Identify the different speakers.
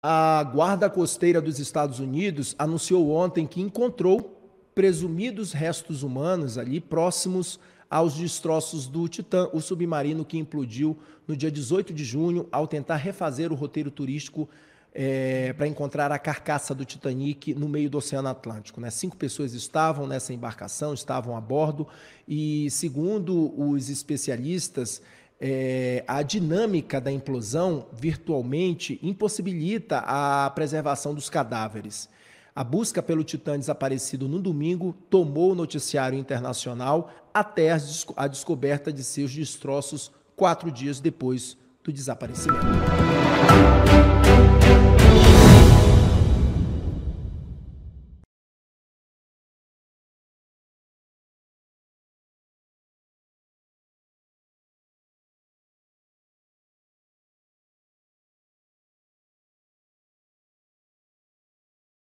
Speaker 1: A Guarda Costeira dos Estados Unidos anunciou ontem que encontrou presumidos restos humanos ali próximos aos destroços do Titã, o submarino que implodiu no dia 18 de junho ao tentar refazer o roteiro turístico é, para encontrar a carcaça do Titanic no meio do Oceano Atlântico. Né? Cinco pessoas estavam nessa embarcação, estavam a bordo, e segundo os especialistas, é, a dinâmica da implosão virtualmente impossibilita a preservação dos cadáveres. A busca pelo Titã desaparecido no domingo tomou o noticiário internacional até a descoberta de seus destroços quatro dias depois do desaparecimento.